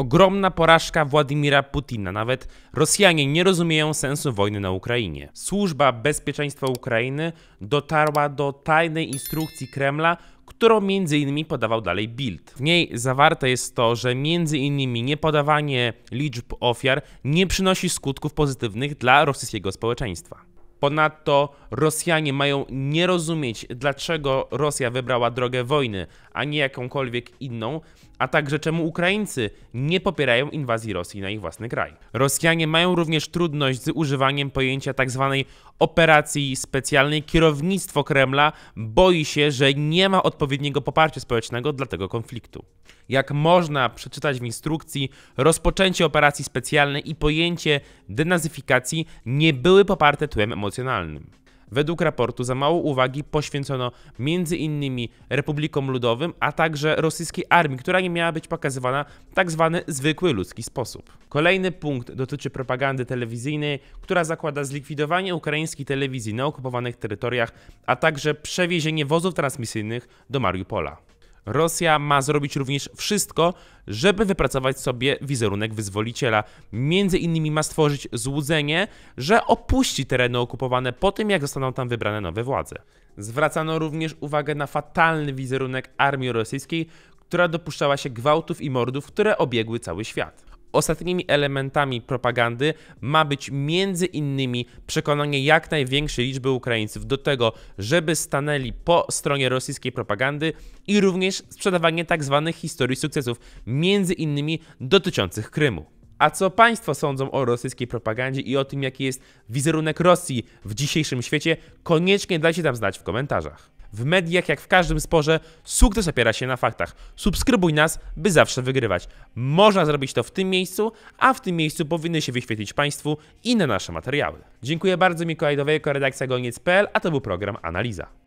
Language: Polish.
Ogromna porażka Władimira Putina. Nawet Rosjanie nie rozumieją sensu wojny na Ukrainie. Służba Bezpieczeństwa Ukrainy dotarła do tajnej instrukcji Kremla, którą m.in. podawał dalej Bild. W niej zawarte jest to, że m.in. niepodawanie liczb ofiar nie przynosi skutków pozytywnych dla rosyjskiego społeczeństwa. Ponadto Rosjanie mają nie rozumieć, dlaczego Rosja wybrała drogę wojny, a nie jakąkolwiek inną, a także czemu Ukraińcy nie popierają inwazji Rosji na ich własny kraj. Rosjanie mają również trudność z używaniem pojęcia tzw. Tak operacji specjalnej. Kierownictwo Kremla boi się, że nie ma odpowiedniego poparcia społecznego dla tego konfliktu. Jak można przeczytać w instrukcji, rozpoczęcie operacji specjalnej i pojęcie denazyfikacji nie były poparte tłem emocjonalnym emocjonalnym. Według raportu za mało uwagi poświęcono m.in. Republikom Ludowym, a także rosyjskiej armii, która nie miała być pokazywana w tak zwany zwykły ludzki sposób. Kolejny punkt dotyczy propagandy telewizyjnej, która zakłada zlikwidowanie ukraińskiej telewizji na okupowanych terytoriach, a także przewiezienie wozów transmisyjnych do Mariupola. Rosja ma zrobić również wszystko, żeby wypracować sobie wizerunek wyzwoliciela. Między innymi ma stworzyć złudzenie, że opuści tereny okupowane po tym, jak zostaną tam wybrane nowe władze. Zwracano również uwagę na fatalny wizerunek armii rosyjskiej, która dopuszczała się gwałtów i mordów, które obiegły cały świat ostatnimi elementami propagandy ma być między innymi przekonanie jak największej liczby Ukraińców do tego, żeby stanęli po stronie rosyjskiej propagandy i również sprzedawanie tak zwanych historii sukcesów, między innymi dotyczących Krymu. A co państwo sądzą o rosyjskiej propagandzie i o tym, jaki jest wizerunek Rosji w dzisiejszym świecie, koniecznie dajcie tam znać w komentarzach. W mediach, jak w każdym sporze, sukces opiera się na faktach. Subskrybuj nas, by zawsze wygrywać. Można zrobić to w tym miejscu, a w tym miejscu powinny się wyświetlić Państwu inne nasze materiały. Dziękuję bardzo Mikołaj Dowejko, redakcja Goniec.pl, a to był program Analiza.